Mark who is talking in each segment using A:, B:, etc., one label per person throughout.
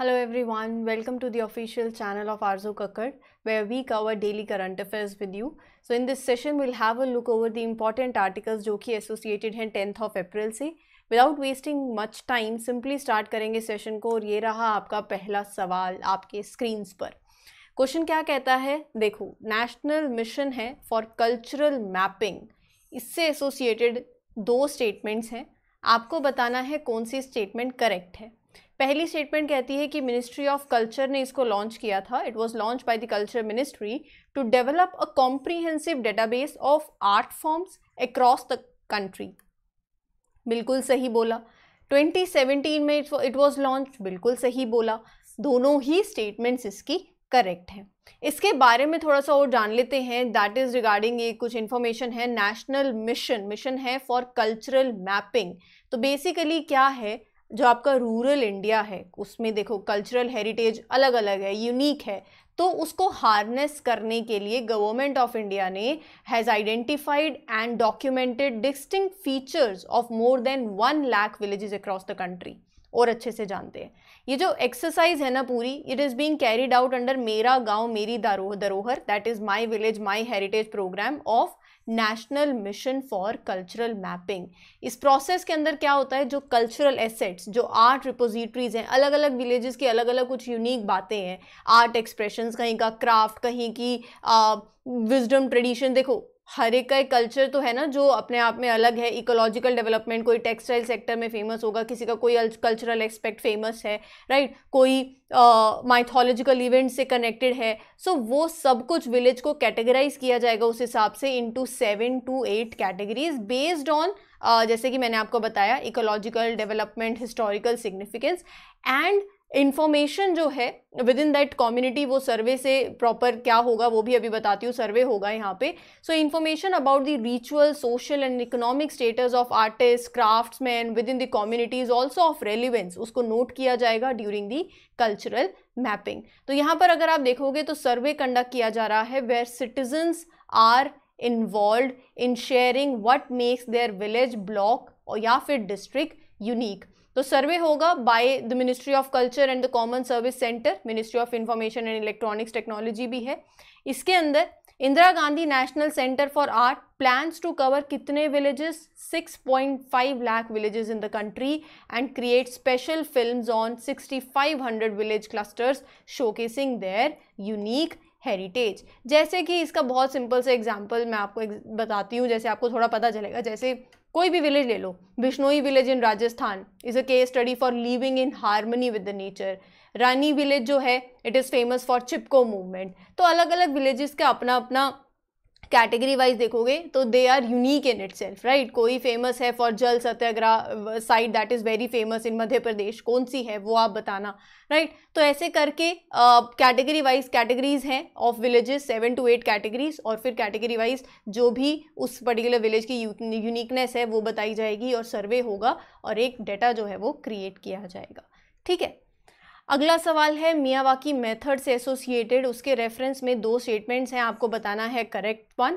A: Hello everyone, welcome to the official channel of Arzu Kakkar where we cover daily current affairs with you. So in this session we'll have a look over the important articles जो कि associated हैं 10th of April से without wasting much time simply start करेंगे session को और ये रहा आपका पहला सवाल आपके स्क्रीन्स पर क्वेश्चन क्या कहता है देखो नेशनल मिशन है फॉर कल्चरल मैपिंग इससे एसोसिएटेड दो स्टेटमेंट्स हैं आपको बताना है कौन सी स्टेटमेंट करेक्ट है पहली स्टेटमेंट कहती है कि मिनिस्ट्री ऑफ कल्चर ने इसको लॉन्च किया था it was launch by the culture ministry to develop a comprehensive database of art forms across the country बिल्कुल सही बोला 2017 में इट वॉज लॉन्च बिल्कुल सही बोला दोनों ही स्टेटमेंट्स इसकी करेक्ट है इसके बारे में थोड़ा सा और जान लेते हैं दैट इज़ रिगार्डिंग ये कुछ इन्फॉर्मेशन है नेशनल मिशन मिशन है फॉर कल्चरल मैपिंग तो बेसिकली क्या है जो आपका रूरल इंडिया है उसमें देखो कल्चरल हेरिटेज अलग अलग है यूनिक है तो उसको हार्नेस करने के लिए गवर्नमेंट ऑफ इंडिया ने has identified and documented distinct features of more than one lakh villages across the country और अच्छे से जानते हैं ये जो एक्सरसाइज है ना पूरी it is being carried out under Mera Gaon Meri Dharohar that is my village my heritage programme of national mission for cultural mapping इस प्रोसेस के अंदर क्या होता है जो कल्चरल एसेट्स जो आर्ट रिपोजिटरीज हैं अलग अलग विलेजेस की अलग अलग कुछ यूनिक बातें हैं आर्ट एक्सप्रेशंस कहीं का क्राफ्ट कहीं की विजडम ट्रेडिशन देखो हर एक का एक कल्चर तो है ना जो अपने आप में अलग है इकोलॉजिकल डेवलपमेंट कोई टेक्सटाइल सेक्टर में फेमस होगा किसी का कोई कल्चरल एस्पेक्ट फेमस है राइट कोई माइथोलॉजिकल uh, इवेंट से कनेक्टेड है सो so, वो सब कुछ विलेज को कैटेगराइज किया जाएगा उस हिसाब से into seven to eight categories based on जैसे कि मैंने आपको बताया ecological development historical significance and information जो है विद इन दैट कम्युनिटी वो सर्वे से प्रॉपर क्या होगा वो भी अभी बताती हूँ सर्वे होगा यहाँ पे so information about the ritual social and economic status of artist men within the community is also of relevance उसको नोट किया जाएगा ड्यूरिंग दी कल्चरल मैपिंग तो यहाँ पर अगर आप देखोगे तो सर्वे कंडक्ट किया जा रहा है where citizens are involve in sharing what makes their village block या फिर डिस्ट्रिक्ट यूनिक तो सर्वे होगा by the ministry of culture and the common service centre ministry of information and electronics technology भी है इसके अंदर Indira Gandhi national centre for art plans to cover कितने villages 6.5 lakh villages in the country and create special films on 6500 village clusters showcasing their unique heritage जैसे कि इसका बहुत simple से एग्जाम्पल मैं आपको बताती हूँ जैसे आपको थोड़ा पता चलेगा जैसे कोई भी विलेज ले लो Bishnoi village in Rajasthan is a case study for living in harmony with the nature Rani village जो है it is famous for Chipko movement तो अलग अलग विलेजेस का अपना अपना कैटेगरी वाइज देखोगे तो they are unique in itself right कोई फेमस है for Jal Satyagraha site that is very famous in Madhya Pradesh कौन सी है वो आप बताना राइट right? तो ऐसे करके कैटेगरी वाइज कैटेगरीज हैं of villages seven to eight categories और फिर कैटेगरी वाइज जो भी उस पर्टिकुलर विलेज की यूनिकनेस है वो बताई जाएगी और सर्वे होगा और एक डेटा जो है वो क्रिएट किया जाएगा ठीक है अगला सवाल है मियावाकी मेथड से एसोसिएटेड उसके रेफरेंस में दो स्टेटमेंट्स हैं आपको बताना है correct one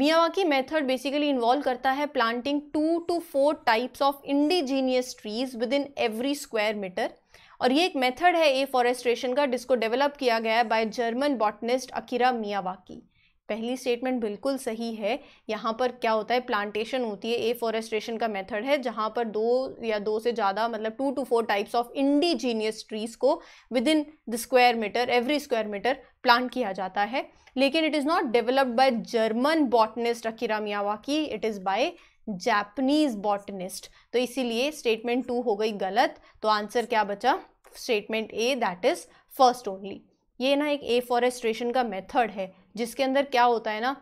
A: Miyawaki method basically involve करता है planting two to four types of indigenous trees within every square metre और ये एक मेथड है ए फॉरेस्ट्रेशन का जिसको डेवलप किया गया है by German botanist Akira Miyawaki पहली स्टेटमेंट बिल्कुल सही है यहाँ पर क्या होता है प्लांटेशन होती है एफॉरेस्ट्रेशन का मेथड है जहाँ पर दो या दो से ज़्यादा मतलब two to four types of indigenous trees को within the square metre every square metre plant किया जाता है लेकिन it is not developed by German botanist Akira की it is by Japanese botanist तो इसीलिए स्टेटमेंट टू हो गई गलत तो आंसर क्या बचा statement A that is first only ये ना एक एफॉरेस्ट्रेशन का मेथड है जिसके अंदर क्या होता है ना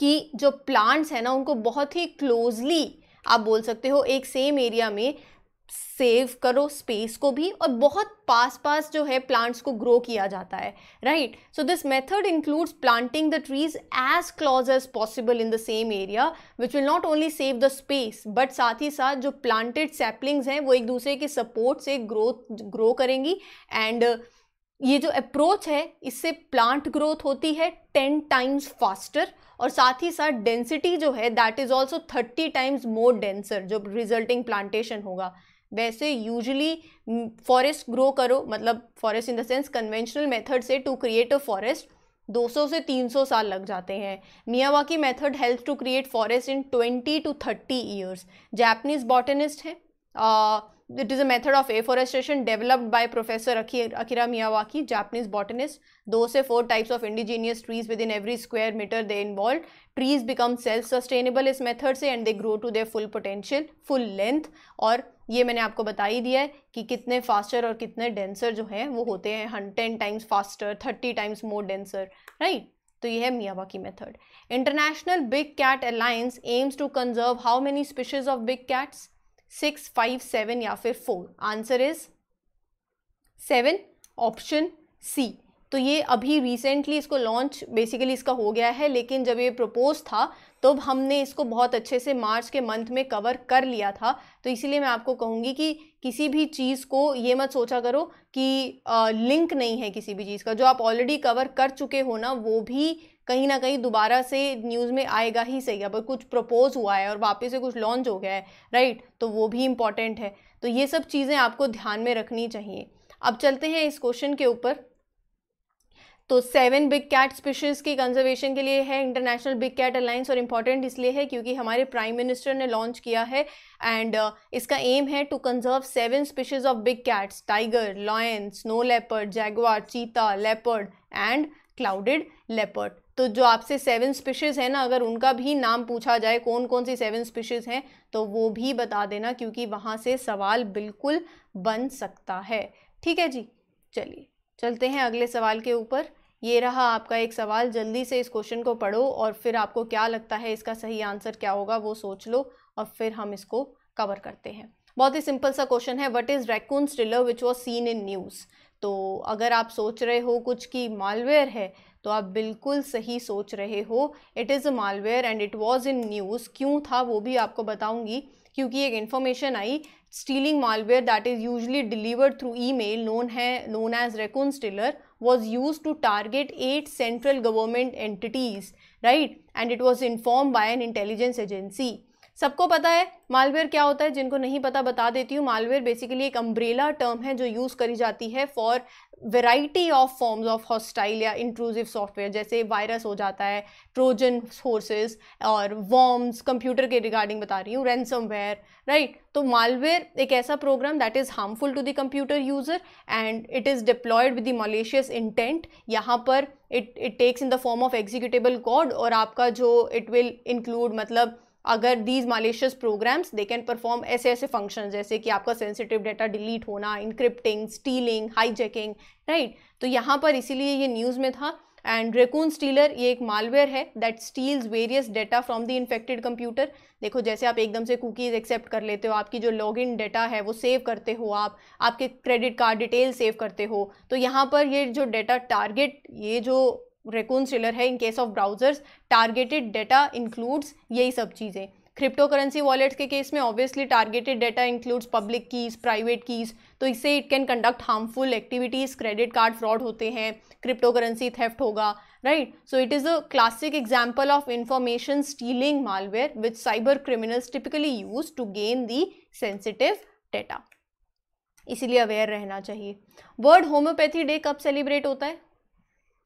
A: कि जो प्लांट्स हैं ना उनको बहुत ही क्लोजली आप बोल सकते हो एक सेम एरिया में सेव करो स्पेस को भी और बहुत पास पास जो है प्लांट्स को ग्रो किया जाता है right so this method includes planting the trees as close as possible in the same area which will not only save the space but साथ ही साथ जो प्लांटेड सैपलिंग्स हैं वो एक दूसरे के सपोर्ट से ग्रोथ ग्रो करेंगी एंड uh, ये जो अप्रोच है इससे प्लांट ग्रोथ होती है टेन टाइम्स फास्टर और साथ ही साथ डेंसिटी जो है that is also thirty times more denser जो रिजल्टिंग प्लांटेशन होगा वैसे यूजली फॉरेस्ट ग्रो करो मतलब forest in the sense conventional method से टू क्रिएट अ फॉरेस्ट 200 से 300 साल लग जाते हैं Miyawaki method help to create forest in 20 to 30 years Japanese botanist हैं it is a method of afforestation developed by professor Akira Miyawaki Japanese botanist दो से four types of indigenous trees within every square metre they involve trees become self sustainable इस method से and they grow to their full potential full length और ये मैंने आपको बता ही दिया है कि कितने फास्टर और कितने डेंसर जो हैं वो होते हैं हन ten times faster thirty times more denser right तो यह है Miyawaki method international big cat alliance aims to conserve how many species of big cats six five seven या फिर four answer is seven option C तो ये अभी recently इसको launch basically इसका हो गया है लेकिन जब ये प्रपोज था तो हमने इसको बहुत अच्छे से मार्च के मंथ में कवर कर लिया था तो इसीलिए मैं आपको कहूँगी कि किसी भी चीज़ को ये मत सोचा करो कि लिंक नहीं है किसी भी चीज़ का जो आप ऑलरेडी कवर कर चुके हो ना वो भी कहीं ना कहीं दोबारा से न्यूज़ में आएगा ही सही अब कुछ प्रपोज हुआ है और वापस से कुछ लॉन्च हो गया है राइट तो वो भी इम्पॉर्टेंट है तो ये सब चीज़ें आपको ध्यान में रखनी चाहिए अब चलते हैं इस क्वेश्चन के ऊपर तो सेवन बिग कैट स्पीशीज़ की कंजर्वेशन के लिए है इंटरनेशनल बिग कैट अलाइंस और इम्पॉर्टेंट इसलिए है क्योंकि हमारे प्राइम मिनिस्टर ने लॉन्च किया है एंड uh, इसका एम है to conserve seven species of big cats tiger lion snow leopard jaguar cheetah leopard and clouded leopard तो जो आपसे सेवन स्पीशीज़ है ना अगर उनका भी नाम पूछा जाए कौन कौन सी सेवन स्पीशीज़ हैं तो वो भी बता देना क्योंकि वहाँ से सवाल बिल्कुल बन सकता है ठीक है जी चलिए चलते हैं अगले सवाल के ऊपर ये रहा आपका एक सवाल जल्दी से इस क्वेश्चन को पढ़ो और फिर आपको क्या लगता है इसका सही आंसर क्या होगा वो सोच लो और फिर हम इसको कवर करते हैं बहुत ही सिंपल सा क्वेश्चन है what is Raccoon Stealer which was seen in news तो अगर आप सोच रहे हो कुछ कि मालवेयर है तो आप बिल्कुल सही सोच रहे हो it is a malware and it was in news क्यों था वो भी आपको बताऊंगी क्योंकि एक information I stealing malware that is usually delivered through email known है known as raccoon stealer was use to target at central government entities right and it was inform by an intelligence agency सबको पता है malware क्या होता है जिनको नहीं पता बता देती हूँ मालवेयर बेसिकली एक अम्ब्रेला टर्म है जो यूज़ करी जाती है for variety of forms of hostile या इंक्लूसिव सॉफ्टवेयर जैसे वायरस हो जाता है ट्रोजन सोर्सेज और वॉर्म्स कंप्यूटर के रिगार्डिंग बता रही हूँ रैनसमवेयर राइट तो मालवेयर एक ऐसा program that is harmful to the computer user and it is deployed with the malicious intent यहाँ पर it it takes in the form of executable code और आपका जो इट विल इंक्लूड मतलब अगर these malicious programs they can perform ऐसे ऐसे function जैसे कि आपका सेंसिटिव डेटा डिलीट होना इनक्रिप्टिंग स्टीलिंग हाईजैकिंग राइट तो यहाँ पर इसीलिए ये न्यूज़ में था एंड रेकून स्टीलर ये एक मालवेयर है that steals various data from the infected computer देखो जैसे आप एकदम से कुकीज़ एक्सेप्ट कर लेते हो आपकी जो लॉग इन डेटा है वो सेव करते हो आप आपके क्रेडिट कार्ड डिटेल सेव करते हो तो यहाँ पर ये जो डेटा टारगेट ये जो रेकून स्टिलर है in case of browsers targeted data includes यही सब चीज़ें क्रिप्टो करेंसी वॉलेट्स के केस में obviously targeted data includes public keys private keys तो इससे it can conduct harmful activities credit card fraud होते हैं क्रिप्टो करेंसी थेफ्ट होगा right so it is a classic example of information stealing malware which cyber criminals typically use to gain the sensitive data इसीलिए aware रहना चाहिए world homeopathy day कब celebrate होता है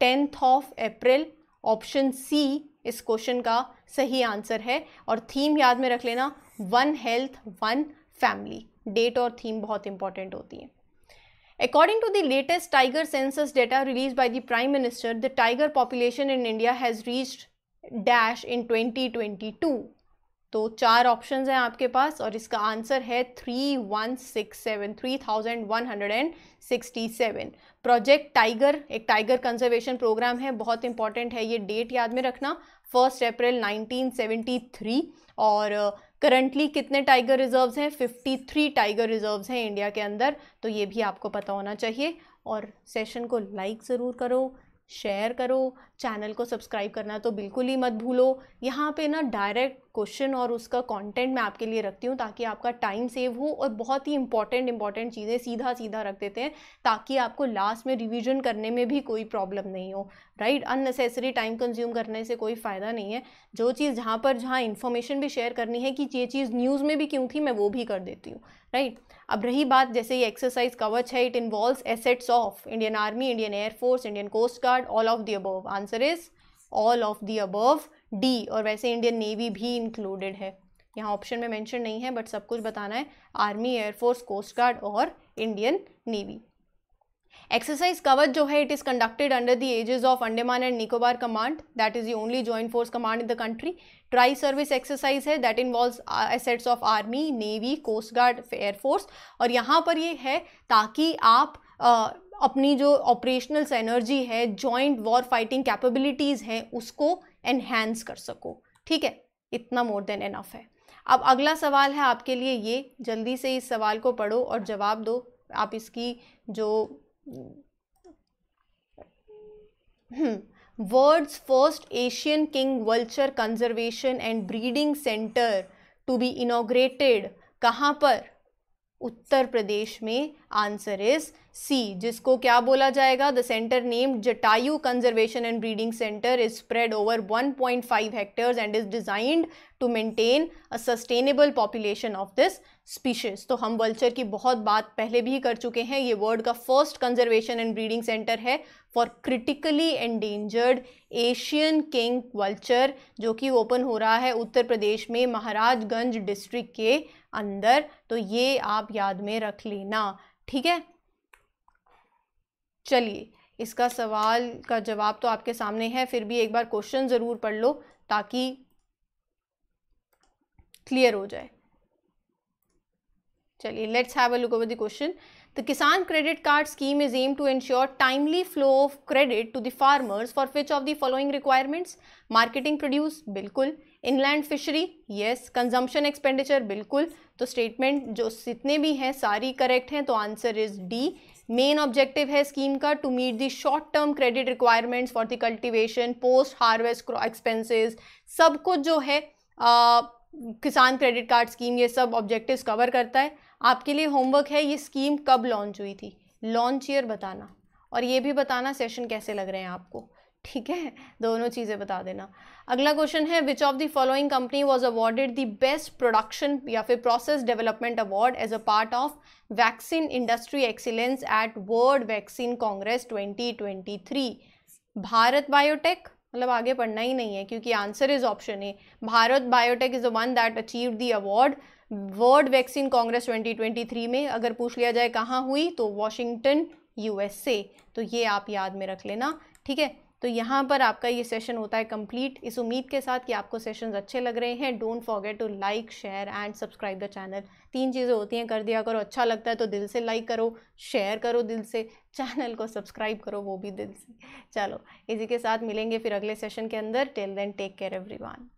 A: tenth of April option C इस question का सही answer है और थीम याद में रख लेना one health one family date और थीम बहुत इंपॉर्टेंट होती है according to the latest tiger census data release by the prime minister the tiger population in India has reached dash in 2022 तो चार ऑप्शन हैं आपके पास और इसका आंसर है three one six seven three thousand one hundred and sixty seven project tiger एक tiger conservation program है बहुत इंपॉर्टेंट है ये डेट याद में रखना फर्स्ट अप्रैल 1973 और करंटली uh, कितने टाइगर रिजर्व्स हैं 53 टाइगर रिजर्व्स हैं इंडिया के अंदर तो ये भी आपको पता होना चाहिए और सेशन को लाइक ज़रूर करो शेयर करो चैनल को सब्सक्राइब करना तो बिल्कुल ही मत भूलो यहाँ पे ना डायरेक्ट क्वेश्चन और उसका कंटेंट मैं आपके लिए रखती हूँ ताकि आपका टाइम सेव हो और बहुत ही इंपॉर्टेंट इंपॉर्टेंट चीज़ें सीधा सीधा रख देते हैं ताकि आपको लास्ट में रिविजन करने में भी कोई प्रॉब्लम नहीं हो राइट अननेसेसरी टाइम कंज्यूम करने से कोई फ़ायदा नहीं है जो चीज़ जहाँ पर जहाँ इन्फॉर्मेशन भी शेयर करनी है कि ये चीज़ न्यूज़ में भी क्यों थी मैं वो भी कर देती हूँ राइट right? अब रही बात जैसे ये एक्सरसाइज कवच है it involves assets of Indian army Indian air force Indian coast guard all of the above answer is all of the above D और वैसे इंडियन नेवी भी इंक्लूडेड है यहाँ ऑप्शन में मेंशन नहीं है बट सब कुछ बताना है आर्मी एयरफोर्स कोस्ट गार्ड और इंडियन नेवी एक्सरसाइज कवच जो है it is conducted under the aegis of Andaman and Nicobar command that is the only joint force command in the country tri service exercise है that involve assets of army navy coast guard air force और यहाँ पर ये है ताकि आप आ, uh, अपनी जो ऑपरेशनल्स एनर्जी है जॉइंट वॉर फाइटिंग कैपेबिलिटीज़ हैं उसको एनहेंस कर सको ठीक है इतना मोर देन इनफ है अब अगला सवाल है आपके लिए ये जल्दी से इस सवाल को पढ़ो और जवाब दो आप इसकी जो world's first Asian king vulture conservation and breeding centre to be inaugurated कहाँ पर उत्तर प्रदेश में आंसर इज सी जिसको क्या बोला जाएगा the centre name Jatayu conservation and breeding centre is spread over 1.5 hectares and is designed to maintain a sustainable population of this species तो हम vulture की बहुत बात पहले भी कर चुके हैं ये वर्ल्ड का first conservation and breeding centre है for critically endangered Asian king vulture जो कि ओपन हो रहा है उत्तर प्रदेश में महाराजगंज डिस्ट्रिक्ट के अंदर तो ये आप याद में रख लेना ठीक है चलिए इसका सवाल का जवाब तो आपके सामने है फिर भी एक बार क्वेश्चन ज़रूर पढ़ लो ताकि क्लियर हो जाए चलिए let's have a look over the question the Kisan credit card scheme is aim to ensure timely flow of credit to the farmers for which of the following requirements marketing produce बिल्कुल inland fishery yes consumption expenditure बिल्कुल तो statement जो जितने भी हैं सारी correct हैं तो answer is D main objective है स्कीम का to meet the short term credit requirements for the cultivation post harvest expenses सब कुछ जो है आ, किसान क्रेडिट कार्ड स्कीम ये सब ऑब्जेक्टिव्स कवर करता है आपके लिए होमवर्क है ये स्कीम कब लॉन्च हुई थी लॉन्च ईयर बताना और ये भी बताना सेशन कैसे लग रहे हैं आपको ठीक है दोनों चीज़ें बता देना अगला क्वेश्चन है which of the following company was awarded the best production या फिर process development award as a part of vaccine industry excellence at world vaccine congress 2023 Bharat biotech मतलब आगे पढ़ना ही नहीं है क्योंकि answer is option A Bharat biotech is the one that achieve the award world vaccine congress 2023 में अगर पूछ लिया जाए कहाँ हुई तो वॉशिंगटन यूएसए तो ये आप याद में रख लेना ठीक है तो यहाँ पर आपका ये सेशन होता है कंप्लीट इस उम्मीद के साथ कि आपको सेशंस अच्छे लग रहे हैं don't forget to like share and subscribe the channel तीन चीज़ें होती हैं कर दिया करो अच्छा लगता है तो दिल से लाइक करो शेयर करो दिल से चैनल को सब्सक्राइब करो वो भी दिल से चलो इसी के साथ मिलेंगे फिर अगले सेशन के अंदर till then take care every